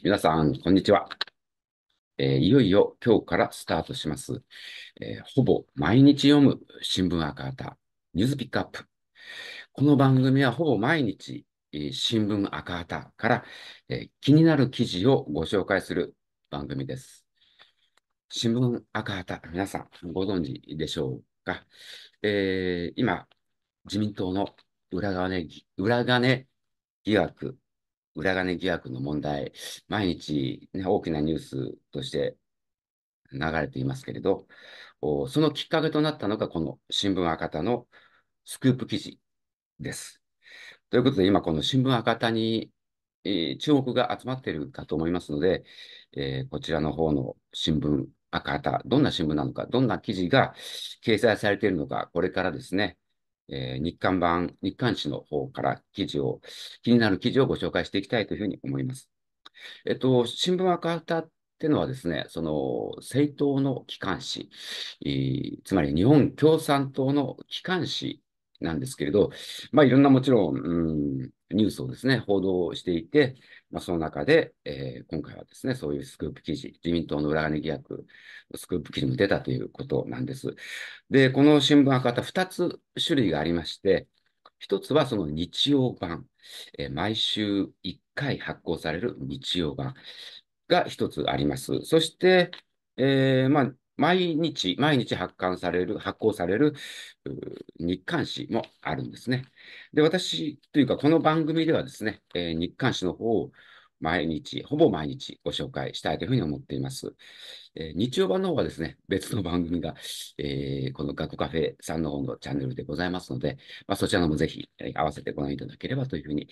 皆さん、こんにちは、えー、いよいよ今日からスタートします、えー、ほぼ毎日読む新聞赤旗、ニュースピックアップ。この番組はほぼ毎日、えー、新聞赤旗から、え気になる記事をご紹介する番組です。新聞赤旗、皆さんご存知でしょうか、え今、自民党の裏金裏金疑惑裏金疑惑の問題、毎日、ね、大きなニュースとして流れていますけれど、そのきっかけとなったのが、この新聞赤田のスクープ記事です。ということで、今、この新聞赤田に、えー、注目が集まっているかと思いますので、えー、こちらの方の新聞赤旗、どんな新聞なのか、どんな記事が掲載されているのか、これからですね、えー、日刊版、日刊紙の方から記事を、気になる記事をご紹介していきたいというふうに思います。えっと、新聞赤旗っていうのはですね、その政党の機関紙、えー、つまり日本共産党の機関紙なんですけれど、まあ、いろんなもちろん、うん、ニュースをですね、報道していて、まあ、その中で、えー、今回はですね、そういうスクープ記事、自民党の裏金疑惑、スクープ記事も出たということなんです。で、この新聞博多、2つ種類がありまして、1つはその日曜版、えー、毎週1回発行される日曜版が1つあります。そして、えー、まあ、毎日、毎日発刊される、発行される日刊誌もあるんですね。で、私というか、この番組ではですね、えー、日刊誌の方を毎日、ほぼ毎日ご紹介したいというふうに思っています。えー、日曜版の方はですね、別の番組が、えー、この学校カフェさんの方のチャンネルでございますので、まあ、そちらのもぜひ、え合わせてご覧いただければというふうに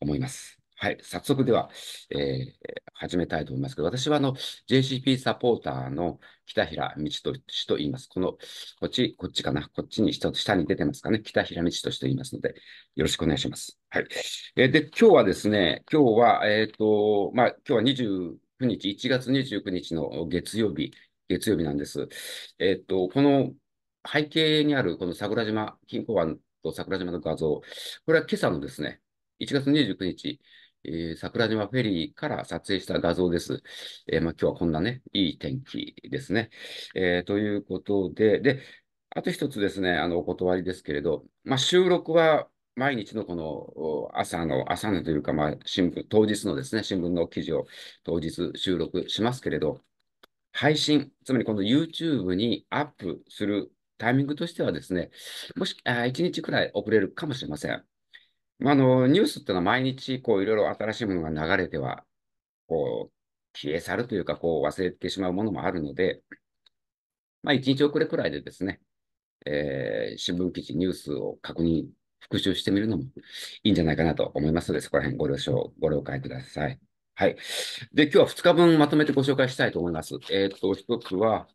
思います。はい、早速では、えー、始めたいと思いますけど、私はあの JCP サポーターの北平道俊と言います。この、こっち、こっちかな、こっちに下下に出てますかね、北平道俊と言いますので、よろしくお願いします。はい。えー、で、今日はですね、今日は、えっ、ー、と、まあ、今日は29日、1月29日の月曜日、月曜日なんです。えっ、ー、と、この背景にあるこの桜島、金庫湾と桜島の画像、これは今朝のですね、1月29日、えー、桜島フェリーから撮影した画像です。えー、まあ、今日はこんなね、いい天気ですね。えー、ということで、で、あと一つですね、あの、お断りですけれど、まあ、収録は毎日のこの朝の、朝のというか、まあ、新聞、当日のですね、新聞の記事を当日収録しますけれど、配信、つまりこの YouTube にアップするタイミングとしてはですね、もし、あ1日くらい遅れるかもしれません。まあの、ニュースってのは毎日、こう、いろいろ新しいものが流れては、こう、消え去るというか、こう、忘れてしまうものもあるので、まあ、日遅れくらいでですね、えー、新聞記事、ニュースを確認、復習してみるのもいいんじゃないかなと思いますので、そこら辺ご了承、ご了解ください。はい。で、今日は2日分まとめてご紹介したいと思います。えっ、と、一つは、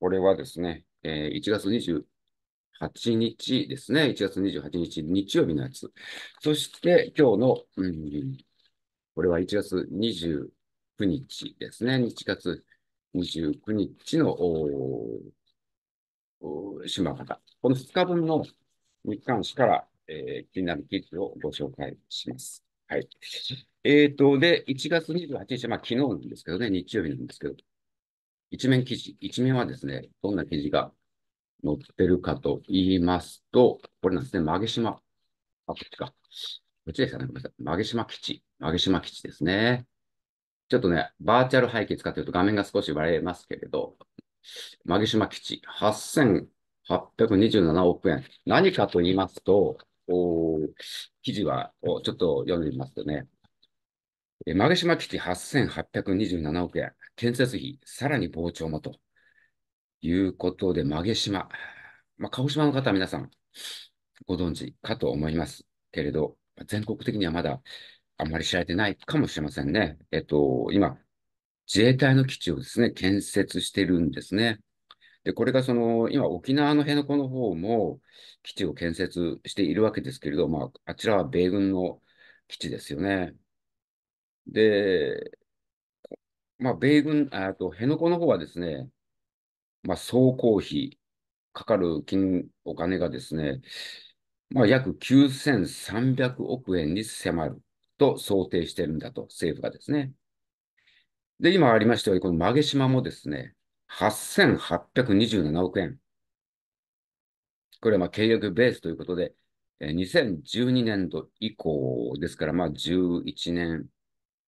これはですね、えー、1月20日ですね。1月28日、日曜日のやつ。そして、今日の、うん、これは1月29日ですね。1月29日の、島方。この2日分の日刊誌から、えー、気になる記事をご紹介します。はい。えっ、ー、と、で、1月28日、まあ昨日なんですけどね、日曜日なんですけど、一面記事、一面はですね、どんな記事が乗ってるかと言いますと、これなんですね、曲島。あ、こっちか。こっちですかね。ごめんなさい。曲島基地。曲島基地ですね。ちょっとね、バーチャル背景使ってると画面が少し割れますけれど、曲島基地、8827億円。何かと言いますと、記事はちょっと読んでみますとね、曲島基地8827億円、建設費、さらに膨張もと。いうことで、曲島。まあ、鹿児島の方は皆さんご存知かと思いますけれど、全国的にはまだあまり知られてないかもしれませんね。えっと、今、自衛隊の基地をですね、建設してるんですね。で、これがその、今、沖縄の辺野古の方も基地を建設しているわけですけれど、まあ、あちらは米軍の基地ですよね。で、まあ、米軍、あと辺野古の方はですね、まあ、総工費、かかる金、お金がですね、まあ、約9300億円に迫ると想定しているんだと、政府がですね。で、今ありましたように、この馬毛島もですね、8827億円。これはまあ契約ベースということで、2012年度以降ですから、まあ11年、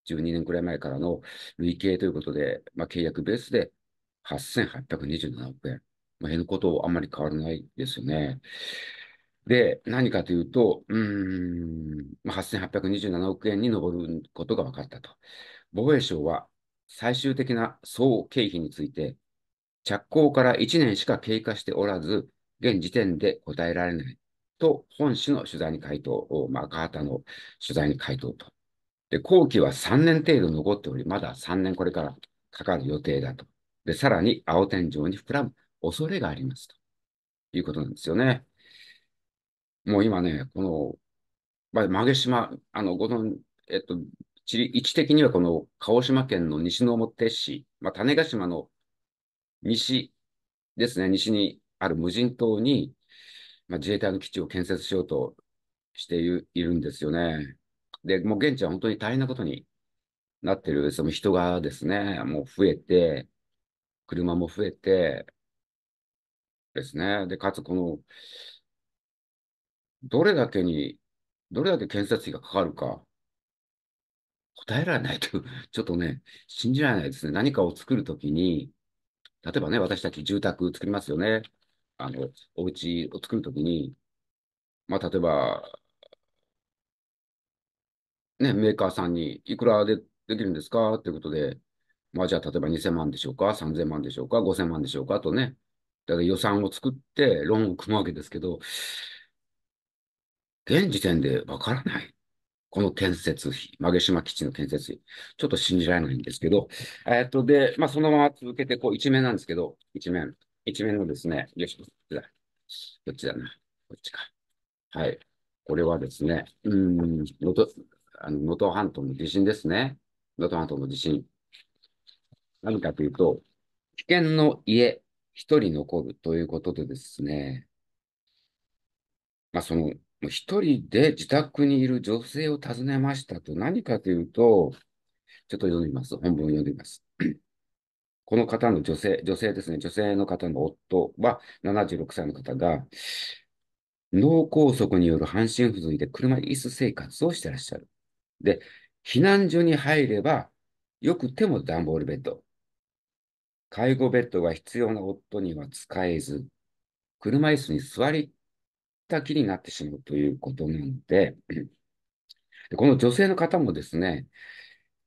12年くらい前からの累計ということで、まあ、契約ベースで8827億円。まあ、減ことあんまり変わらないですよね。で、何かというと、うん、8827億円に上ることが分かったと。防衛省は最終的な総経費について、着工から1年しか経過しておらず、現時点で答えられないと、本市の取材に回答、まあ、赤旗の取材に回答と。で、後期は3年程度残っており、まだ3年これからかかる予定だと。で、さらに青天井に膨らむ恐れがありますということなんですよね。もう今ね、この、まあ、馬毛島、あの、ご存、えっと、地理、位置的にはこの鹿児島県の西之表市、まあ、種子島の西ですね、西にある無人島に、まあ、自衛隊の基地を建設しようとしているんですよね。で、もう現地は本当に大変なことになってる、その人がですね、もう増えて、車も増えて、ですね。で、かつこの、どれだけに、どれだけ建設費がかかるか、答えられないと、ちょっとね、信じられないですね。何かを作るときに、例えばね、私たち住宅作りますよね。あの、お家を作るときに、まあ、例えば、ね、メーカーさんに、いくらでできるんですかということで、まあじゃあ例えば2000万でしょうか、3000万でしょうか、5000万でしょうかとね、だから予算を作って論を組むわけですけど、現時点でわからない。この建設費、曲島基地の建設費、ちょっと信じられないんですけど、えっと、で、まあ、そのまま続けて、こう、一面なんですけど、一面、一面のですね、よし、こっちだ。こっちだな。こっちか。はい。これはですね、うん、能登、あの、能登半島の地震ですね。能登半島の地震。何かというと、危険の家、一人残るということでですね、まあ、その、一人で自宅にいる女性を訪ねましたと、何かというと、ちょっと読みます。本文を読みます。この方の女性、女性ですね、女性の方の夫は76歳の方が、脳梗塞による半身不随で車椅子生活をしてらっしゃる。で、避難所に入れば、よくても段ボールベッド。介護ベッドが必要な夫には使えず、車椅子に座りたきになってしまうということなので、でこの女性の方もですね、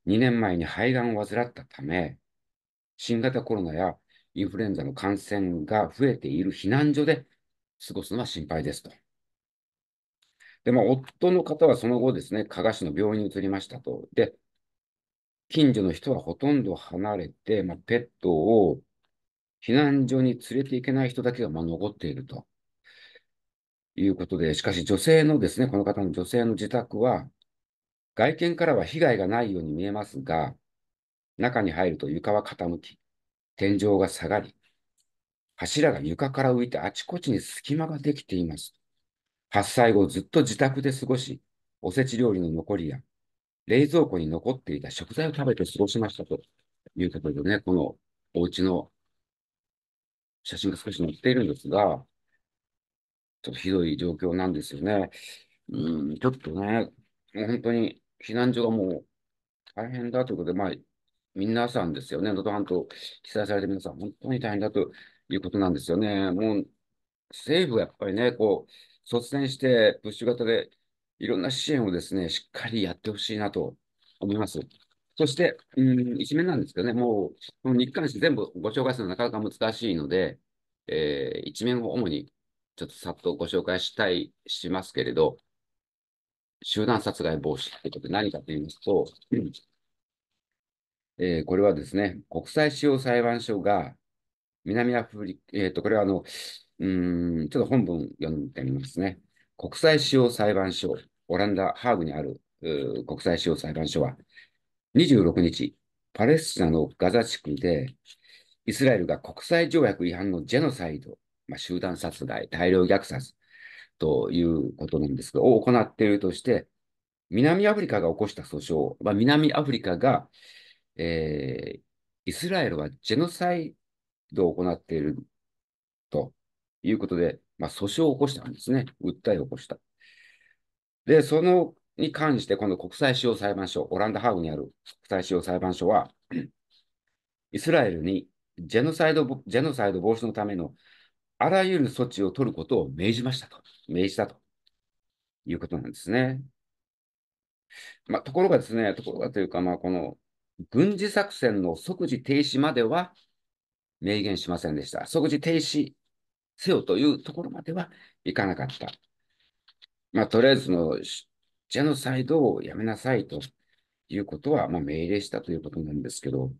2年前に肺がんを患ったため、新型コロナやインフルエンザの感染が増えている避難所で過ごすのは心配ですと。で、まあ、夫の方はその後ですね、加賀市の病院に移りましたと。で、近所の人はほとんど離れて、まあ、ペットを避難所に連れて行けない人だけがまあ残っているということで、しかし女性のですね、この方の女性の自宅は、外見からは被害がないように見えますが、中に入ると床は傾き、天井が下がり、柱が床から浮いてあちこちに隙間ができています。発災後ずっと自宅で過ごし、おせち料理の残りや冷蔵庫に残っていた食材を食べて過ごしましたということでね、このお家の写真が少し載っているんですが、ちょっとひどい状況なんですよね。うん、ちょっとね、もう本当に避難所がもう大変だということで、まあ、皆さんですよね、能登半島被災された皆さん、本当に大変だということなんですよね。もう政府がやっぱりね、こう、率先して、プッシュ型でいろんな支援をですね、しっかりやってほしいなと思います。そして、うん、一面なんですけどね、もう、もう日韓紙全部ご紹介するのはなかなか難しいので、えー、一面を主にちょっとさっとご紹介したい、しますけれど、集団殺害防止ということで何かと言いますと、うん、えー、これはですね、国際司法裁判所が南アフリカ、えっ、ー、と、これはあの、うん、ちょっと本文読んでみますね。国際司法裁判所オランダ・ハーグにある国際司法裁判所は、26日、パレスチナのガザ地区で、イスラエルが国際条約違反のジェノサイド、まあ、集団殺害、大量虐殺ということなんですが、を行っているとして、南アフリカが起こした訴訟、まあ、南アフリカが、えー、イスラエルはジェノサイドを行っているということで、まあ、訴訟を起こしたんですね。訴えを起こした。で、そのに関して、今度国際司法裁判所、オランダハーグにある国際司法裁判所は、イスラエルにジェノサイドジェノサイド防止のためのあらゆる措置を取ることを命じましたと、命じたということなんですね。まあ、ところがですね、ところがというか、まあ、この軍事作戦の即時停止までは明言しませんでした。即時停止せよというところまではいかなかったまあ、とりあえずのジェノサイドをやめなさいということは、まあ、命令したということなんですけど、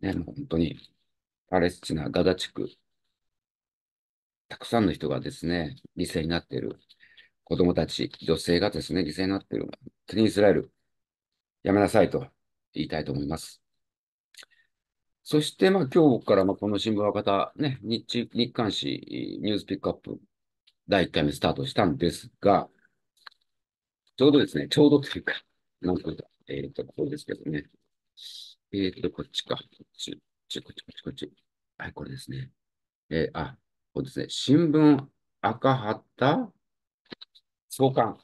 ね、もう本当にパレスチナ、ガザ地区、たくさんの人がですね、犠牲になっている。子供たち、女性がですね、犠牲になっている。本当にイスラエル、やめなさいと言いたいと思います。そして、まあ、今日から、まあ、この新聞は方、ね、日、日刊誌、ニュースピックアップ第1回目スタートしたんですが、ちょうどですね、ちょうどというか、なんか、えっ、ー、と、ここですけどね。えっ、ー、と、こっちか。こっち、こっち、こっち、こっち、はい、これですね。えー、あ、こうですね。新聞赤旗創刊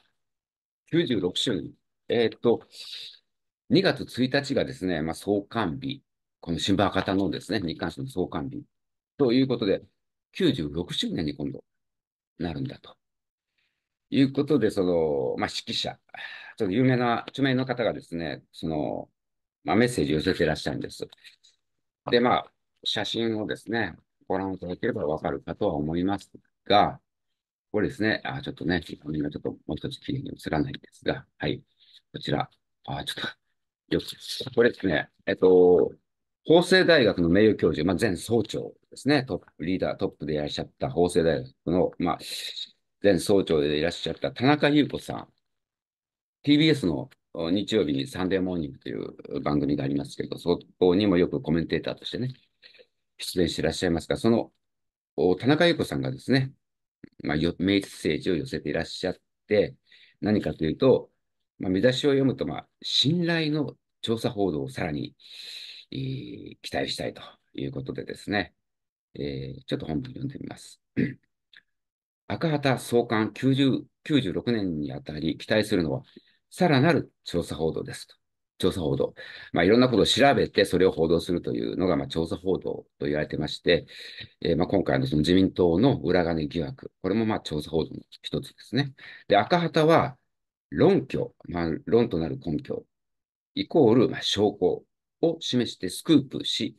96周年。えっ、ー、と、2月1日がですね、まあ、創刊日。この新聞赤旗のですね、日刊紙の創刊日。ということで、96周年に今度なるんだと。いうことで、その、まあ、指揮者、ちょっと有名な、著名の方がですね、その、まあ、メッセージを寄せていらっしゃるんです。で、まあ、写真をですね、ご覧いただければわかるかとは思いますが、これですね、あちょっとね、画面がちょっともう一つ綺麗に映らないんですが、はい、こちら、あちょっと、よく、これですね、えっと、法政大学の名誉教授、まあ、前総長ですね、トップリーダー、トップでいらっしゃった法政大学の、まあ、前総長でいらっしゃった田中裕子さん、TBS の日曜日にサンデーモーニングという番組がありますけど、そこにもよくコメンテーターとしてね、出演していらっしゃいますが、その田中裕子さんがですね、まあ、メッセージを寄せていらっしゃって、何かというと、まあ、見出しを読むと、まあ、信頼の調査報道をさらに、えー、期待したいということでですね、えー、ちょっと本文読んでみます。赤旗創刊9 6年にあたり期待するのは、さらなる調査報道ですと。調査報道。まあ、いろんなことを調べて、それを報道するというのが、まあ、調査報道と言われてまして、えー、まあ、今回のその自民党の裏金疑惑、これもまあ、調査報道の一つですね。で、赤旗は、論拠、まあ、論となる根拠、イコール、まあ、証拠を示してスクープし、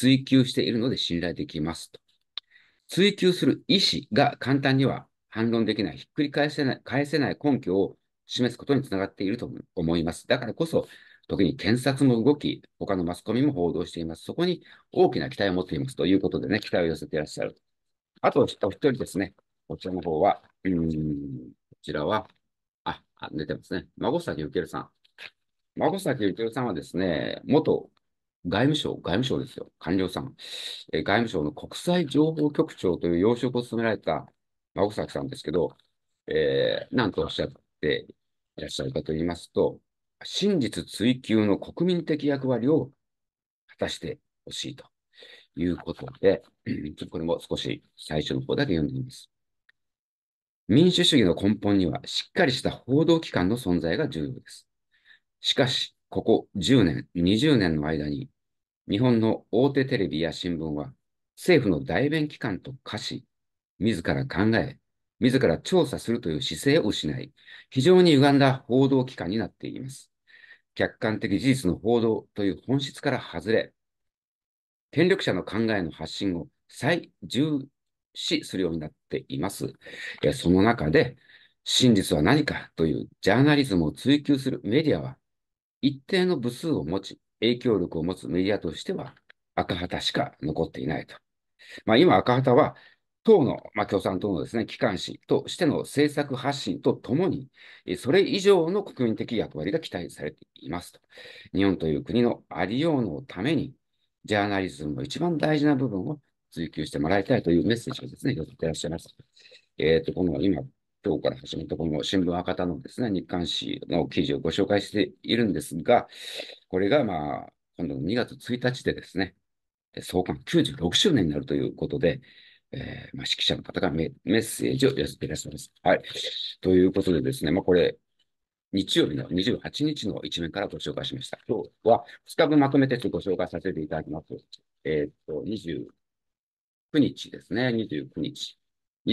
追求しているので信頼できますと。追求する意思が簡単には反論できない、ひっくり返せない、返せない根拠を示すことにつながっていると思います。だからこそ、特に検察も動き、他のマスコミも報道しています。そこに大きな期待を持っていますということでね、期待を寄せていらっしゃる。あと、お一人ですね、こちらの方は、うん、こちらは、あ、寝てますね。孫崎幸さん。孫崎幸さんはですね、元外務省、外務省ですよ、官僚さん、えー、外務省の国際情報局長という要職を務められた青崎さんですけど、えー、なんとおっしゃっていらっしゃるかと言いますと、真実追求の国民的役割を果たしてほしいということで、これも少し最初の方だけ読んでみます。民主主義の根本には、しっかりした報道機関の存在が重要です。しかし、ここ10年、20年の間に、日本の大手テレビや新聞は、政府の代弁機関と化し、自ら考え、自ら調査するという姿勢を失い、非常に歪んだ報道機関になっています。客観的事実の報道という本質から外れ、権力者の考えの発信を最重視するようになっています。その中で、真実は何かというジャーナリズムを追求するメディアは一定の部数を持ち、影響力を持つメディアとしては、赤旗しか残っていないと。まあ、今、赤旗は、党の、まあ、共産党のですね、機関紙としての政策発信とともに、それ以上の国民的役割が期待されていますと。日本という国のありようのために、ジャーナリズムの一番大事な部分を追求してもらいたいというメッセージをですね、寄せていらっしゃいます。えっ、ー、と、この今、今日から始めたこの新聞博多のですね、日刊誌の記事をご紹介しているんですが、これがまあ、今度の2月1日でですね、創刊96周年になるということで、えー、まあ、指揮者の方がメッセージを寄せていらっしゃいます。はい。ということでですね、まあ、これ、日曜日の28日の一面からご紹介しました。今日は2日分まとめてご紹介させていただきます。えっ、ー、と、29日ですね、29日。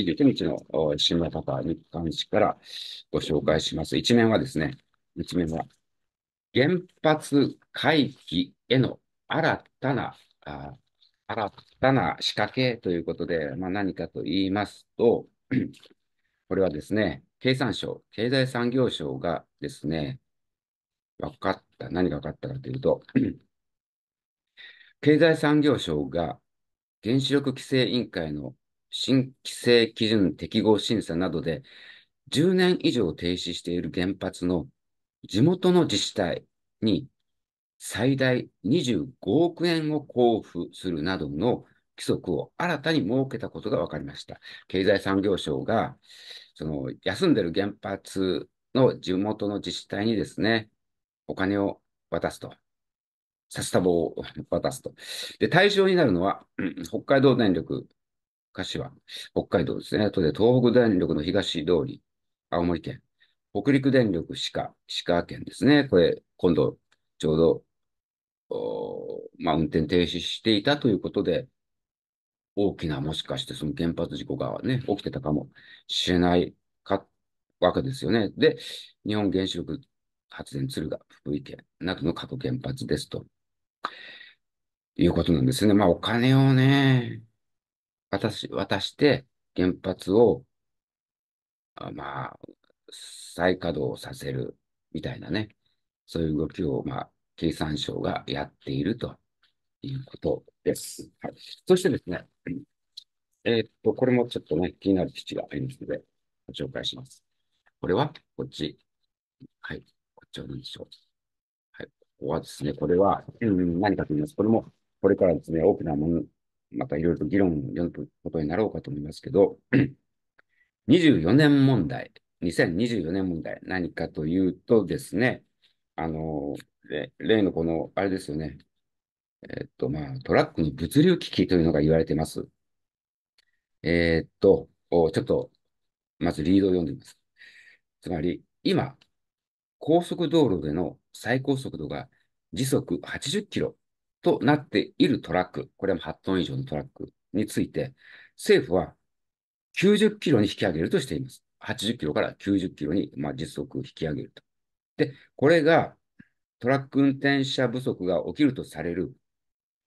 29日の新型パ日刊誌からご紹介します。一面はですね、一面は、原発回帰への新たな、あ新たな仕掛けということで、まあ、何かと言いますと、これはですね、経産省、経済産業省がですね、分かった、何が分かったかというと、経済産業省が原子力規制委員会の新規制基準適合審査などで、10年以上停止している原発の地元の自治体に最大25億円を交付するなどの規則を新たに設けたことが分かりました。経済産業省が、その休んでる原発の地元の自治体にですね、お金を渡すと。札束を渡すと。で、対象になるのは、北海道電力、柏、北海道ですね。とで、東北電力の東通り、青森県、北陸電力歯科、歯県ですね。これ、今度、ちょうどまあ、運転停止していたということで、大きな、もしかしてその原発事故がね、起きてたかもしれないか、わけですよね。で、日本原子力発電敦賀、福井県などの各原発ですと。いうことなんですね。まあ、お金をね、渡し、渡して原発を、あまあ、再稼働させるみたいなね、そういう動きを、まあ、経産省がやっているということです。はい、そしてですね、えー、っと、これもちょっとね、気になる基地がありますので、ご紹介します。これは、こっち。はい。こっちは何でしょう。はい。ここはですね、これは、うん、何かと言います。これも、これからですね、大きなものまたいろいろと議論を読むことになろうかと思いますけど、24 年問題、2024年問題、何かというとですね、あの、例のこの、あれですよね、えっと、まあ、トラックの物流危機というのが言われています。えー、っと、ちょっと、まずリードを読んでみます。つまり、今、高速道路での最高速度が時速80キロとなっているトラック、これも8トン以上のトラックについて、政府は90キロに引き上げるとしています。80キロから90キロに、まあ、実測引き上げると。で、これがトラック運転者不足が起きるとされる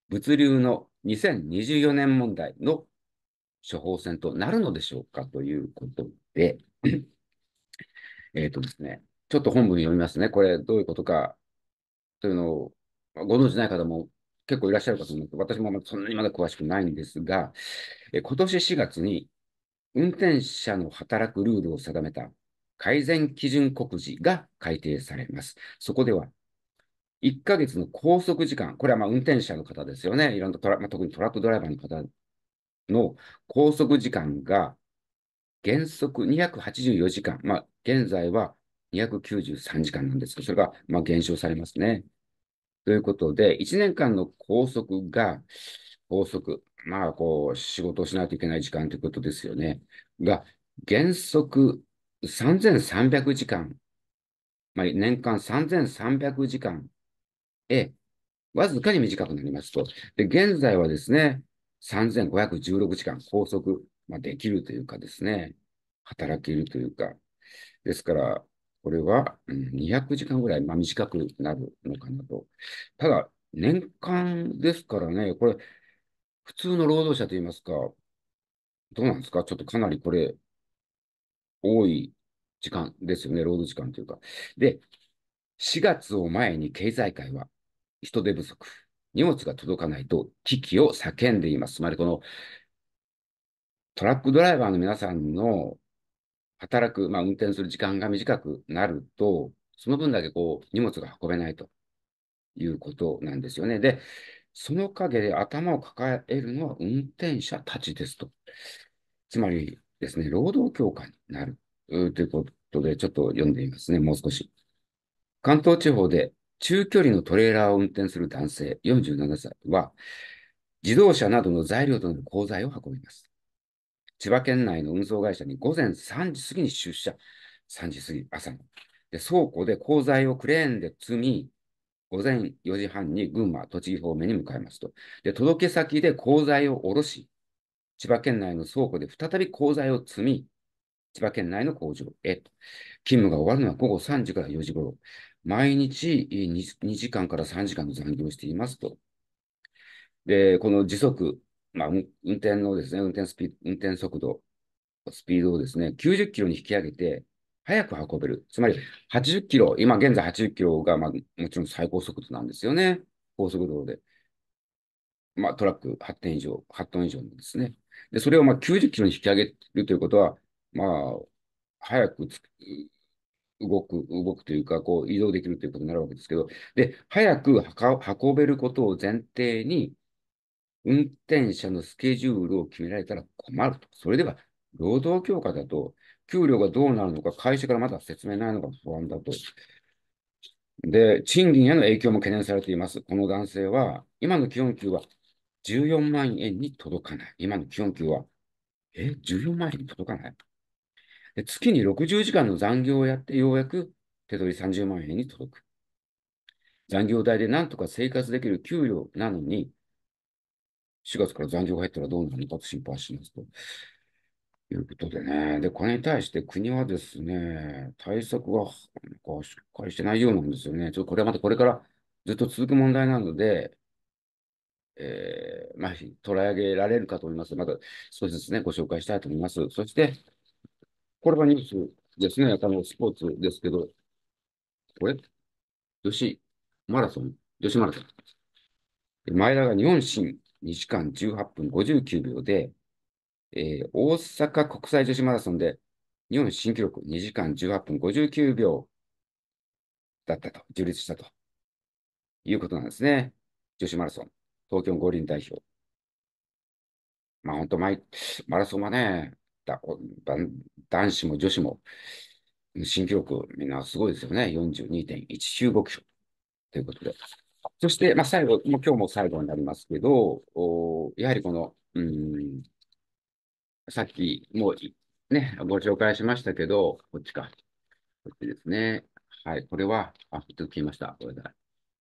物流の2024年問題の処方箋となるのでしょうかということで、えっとですね、ちょっと本文読みますね。これどういうことかというのをご存じない方も結構いらっしゃるかと思って、私もそんなにまだ詳しくないんですが、え今年4月に運転者の働くルールを定めた改善基準告示が改定されます。そこでは、1ヶ月の拘束時間、これはま運転者の方ですよね、いろんなトラ、まあ、特にトラックドライバーの方の拘束時間が原則284時間、まあ、現在は293時間なんですけど、それがま減少されますね。ということで、1年間の拘束が、拘束、まあ、こう、仕事をしないといけない時間ということですよね。が、原則3300時間、まあ、年間3300時間へ、わずかに短くなりますと。で、現在はですね、3516時間拘束、まあ、できるというかですね、働けるというか。ですから、これは200時間ぐらい、まあ、短くなるのかなと。ただ、年間ですからね、これ、普通の労働者といいますか、どうなんですかちょっとかなりこれ、多い時間ですよね、労働時間というか。で、4月を前に経済界は人手不足、荷物が届かないと危機を叫んでいます。つまり、このトラックドライバーの皆さんの働く、まあ、運転する時間が短くなると、その分だけこう荷物が運べないということなんですよね。で、その陰で頭を抱えるのは運転者たちですと。つまりですね、労働強化になるということで、ちょっと読んでみますね、もう少し。関東地方で中距離のトレーラーを運転する男性47歳は、自動車などの材料となる鋼材を運びます。千葉県内の運送会社に午前3時過ぎに出社。3時過ぎ、朝の。で、倉庫で鋼材をクレーンで積み、午前4時半に群馬、栃木方面に向かいますと。で、届け先で鋼材を下ろし、千葉県内の倉庫で再び鋼材を積み、千葉県内の工場へと。勤務が終わるのは午後3時から4時ごろ。毎日 2, 2時間から3時間の残業をしていますと。で、この時速まあ、運転のですね、運転スピ運転速度、スピードをですね、90キロに引き上げて、早く運べる。つまり、80キロ、今現在80キロが、まあ、もちろん最高速度なんですよね。高速道路で。まあ、トラック8点以上、8トン以上のですね。で、それをまあ90キロに引き上げるということは、まあ、早く動く、動くというか、こう移動できるということになるわけですけど、で、早く運べることを前提に、運転者のスケジュールを決められたら困ると。それでは、労働強化だと、給料がどうなるのか、会社からまだ説明ないのが不安だと。で、賃金への影響も懸念されています。この男性は、今の基本給は14万円に届かない。今の基本給は、え、14万円に届かないで月に60時間の残業をやって、ようやく手取り30万円に届く。残業代でなんとか生活できる給料なのに、4月から残業が入ったらどうなるのかと心配しますと。いうことでね。で、これに対して国はですね、対策がこうしっかりしてないようなんですよね。ちょっとこれはまたこれからずっと続く問題なので、えー、まあ、捉え上げられるかと思います。また少しずつね、ご紹介したいと思います。そして、これはニュースですね、あの、スポーツですけど、これ、女子マラソン、女子マラソン。前田が日本新2時間18分59秒で、えー、大阪国際女子マラソンで日本新記録2時間18分59秒だったと、樹立したということなんですね。女子マラソン、東京五輪代表。まあ本当、マラソンはね、だ男子も女子も新記録、みんなすごいですよね。42.195キロということで。そして、まあ、最後、もう今日も最後になりますけど、おやはりこの、うん、さっきもうね、ご紹介しましたけど、こっちか。こっちですね。はい、これは、あ、ちょっと消えました。これだ。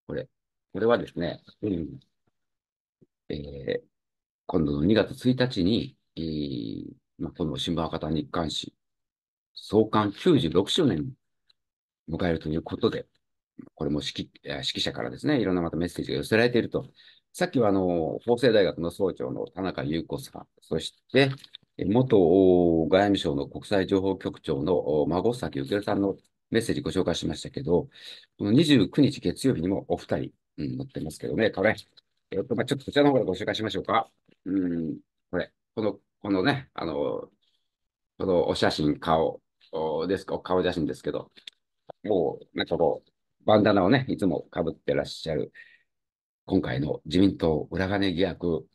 これ。これはですね、うん、えー、今度の2月1日に、えー、まあ、この新聞博多日刊誌、創刊96周年を迎えるということで、これも指揮者からですね、いろんなまたメッセージが寄せられていると。さっきはあの法政大学の総長の田中優子さん、そして元外務省の国際情報局長の孫崎幸さんのメッセージご紹介しましたけど、この29日月曜日にもお二人、うん、載ってますけどね、これ、えっ、と、まあ、ちょっとこちらの方うでご紹介しましょうか。うん、これ、この、このね、あの、このお写真、顔ですか、顔写真ですけど、もう、なんかこう、バンダナをね、いつもかぶってらっしゃる、今回の自民党裏金疑惑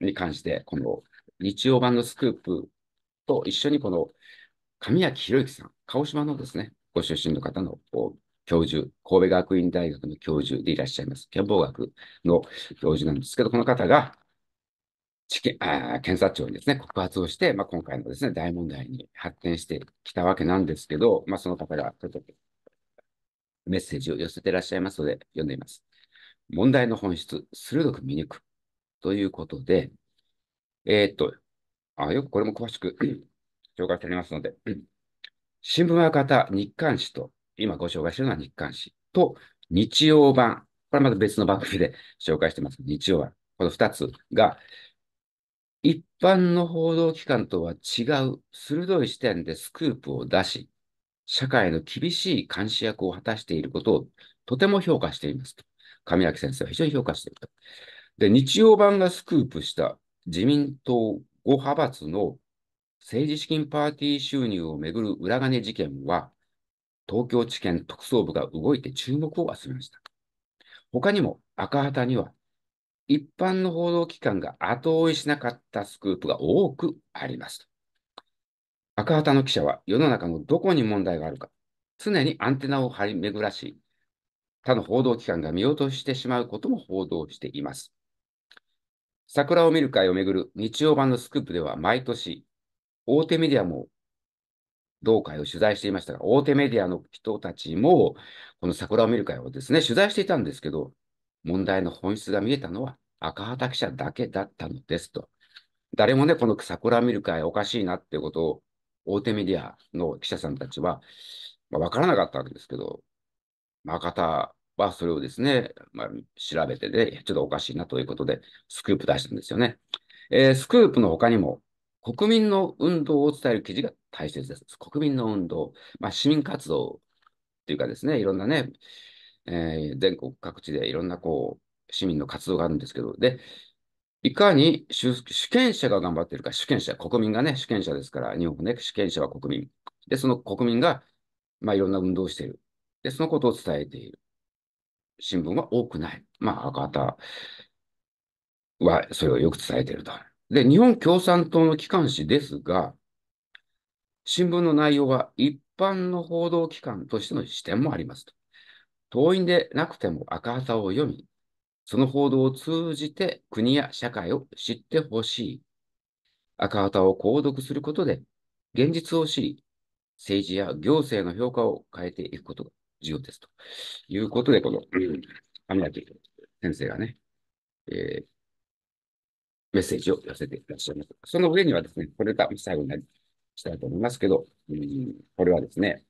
に関して、この日曜版のスクープと一緒に、この神谷博之さん、鹿児島のですね、ご出身の方の教授、神戸学院大学の教授でいらっしゃいます、憲法学の教授なんですけど、この方が知見あ検察庁にですね、告発をして、まあ、今回のですね、大問題に発展してきたわけなんですけど、まあ、その方が、メッセージを寄せていらっしゃいますので、読んでいます。問題の本質、鋭く見抜く。ということで、えー、っと、あ、よくこれも詳しく 紹介しておりますので、新聞は方、日刊誌と、今ご紹介しているのは日刊誌と、日曜版。これはまた別の番組で 紹介してます。日曜版。この2つが、一般の報道機関とは違う鋭い視点でスクープを出し、社会の厳しい監視役を果たしていることをとても評価していますと。神明先生は非常に評価していると。で、日曜版がスクープした自民党5派閥の政治資金パーティー収入をめぐる裏金事件は、東京地検特捜部が動いて注目を集めました。他にも赤旗には、一般の報道機関が後追いしなかったスクープが多くあります。赤旗の記者は世の中のどこに問題があるか、常にアンテナを張り巡らし、他の報道機関が見落としてしまうことも報道しています。桜を見る会をめぐる日曜版のスクープでは毎年、大手メディアも同会を取材していましたが、大手メディアの人たちも、この桜を見る会をですね、取材していたんですけど、問題の本質が見えたのは赤旗記者だけだったのですと。誰もね、この桜を見る会おかしいなっていうことを大手メディアの記者さんたちは、まあ、分からなかったわけですけど、まあ、方はそれをですね、まあ、調べてで、ね、ちょっとおかしいなということで、スクープ出したんですよね。えー、スクープの他にも、国民の運動を伝える記事が大切です。国民の運動、まあ、市民活動っていうかですね、いろんなね、えー、全国各地でいろんなこう市民の活動があるんですけど、で、いかに主権者が頑張っているか、主権者、国民がね、主権者ですから、日本ね、主権者は国民。で、その国民が、まあ、いろんな運動をしている。で、そのことを伝えている。新聞は多くない。まあ、赤旗はそれをよく伝えていると。で、日本共産党の機関紙ですが、新聞の内容は一般の報道機関としての視点もありますと。党員でなくても赤旗を読み、その報道を通じて国や社会を知ってほしい。赤旗を購読することで、現実を知り、政治や行政の評価を変えていくことが重要ですということで、この、網崎先生がね、えー、メッセージを寄せていらっしゃいます。その上にはですね、これが最後になりしたいと思いますけど、うん、これはですね、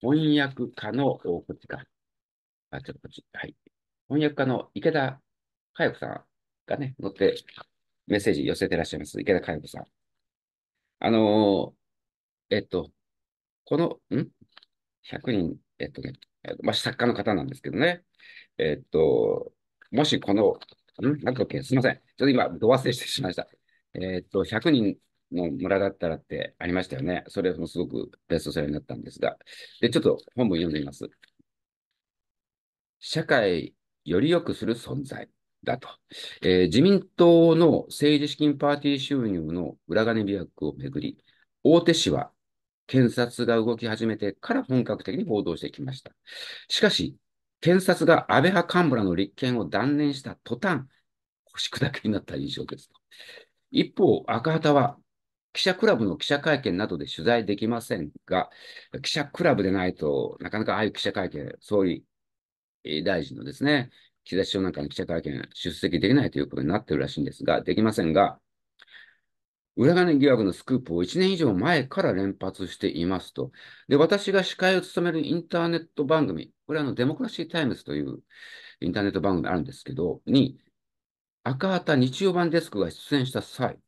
翻訳家の、こっちか。あ、ちょっとこっち。はい。翻訳家の池田佳代子さんがね、乗ってメッセージ寄せてらっしゃいます。池田佳代子さん。あのー、えっと、この、ん ?100 人、えっとね、まあ、作家の方なんですけどね。えっと、もしこの、んなんか OK、すみません。ちょっと今、度忘れしてしまいました。えっと、100人の村だったらってありましたよね。それもすごくベストセラーになったんですが。で、ちょっと本文読んでみます。社会より良くする存在だと。えー、自民党の政治資金パーティー収入の裏金疑惑をめぐり、大手紙は検察が動き始めてから本格的に報道してきました。しかし、検察が安倍派幹部らの立件を断念した途端、腰砕けになった印象ですと。一方、赤旗は記者クラブの記者会見などで取材できませんが、記者クラブでないとなかなかああいう記者会見、総理大臣のですね、岸田首相なんかの記者会見、出席できないということになってるらしいんですが、できませんが、裏金疑惑のスクープを1年以上前から連発していますと。で、私が司会を務めるインターネット番組、これはあのデモクラシータイムズというインターネット番組あるんですけど、に、赤旗日曜版デスクが出演した際、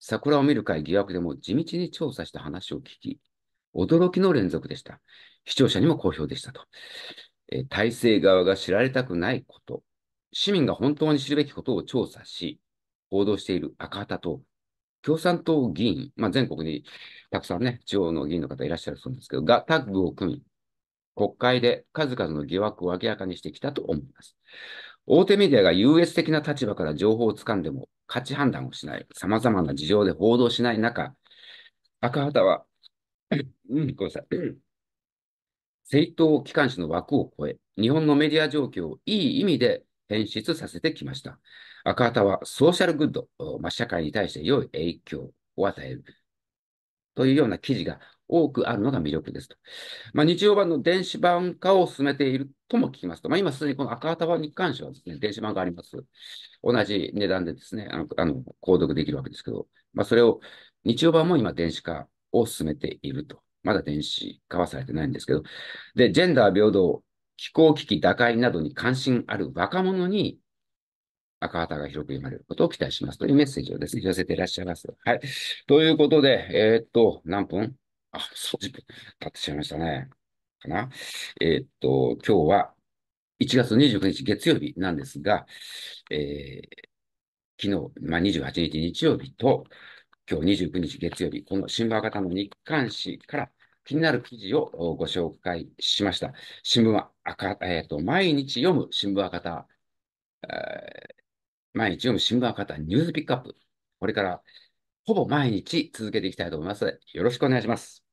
桜を見る会疑惑でも地道に調査した話を聞き、驚きの連続でした。視聴者にも好評でしたと。え体制側が知られたくないこと、市民が本当に知るべきことを調査し、報道している赤旗と、共産党議員、まあ、全国にたくさんね、地方の議員の方いらっしゃるそうですけど、がタッグを組み、国会で数々の疑惑を明らかにしてきたと思います。大手メディアが優越的な立場から情報をつかんでも価値判断をしない、様々な事情で報道しない中、赤旗は、うん、ごめんなさい。政党機関紙の枠を超え、日本のメディア状況をいい意味で変質させてきました。赤旗はソーシャルグッド、ま社会に対して良い影響を与えるというような記事が多くあるのが魅力ですと。まあ、日曜版の電子版化を進めているとも聞きますと、まあ、今すでにこの赤旗版に関してはですね、電子版があります。同じ値段でですね、あの、あの購読できるわけですけど、まあ、それを日曜版も今電子化を進めているとまだ電子化はされてないんですけど、で、ジェンダー平等、気候危機打開などに関心ある若者に赤旗が広く読まれることを期待しますというメッセージをですね、寄せていらっしゃいます。はい。ということで、えー、っと、何分あ、そう、10分経ってしまいましたね。かな。えー、っと、今日は1月29日月曜日なんですが、えー、昨日、まあ、28日日曜日と、今日29日月曜日、この新聞カ多の日刊誌から気になる記事をご紹介しました。新聞は、えーと、毎日読む新聞赤多、えー、毎日読む新聞赤多ニュースピックアップ。これからほぼ毎日続けていきたいと思います。よろしくお願いします。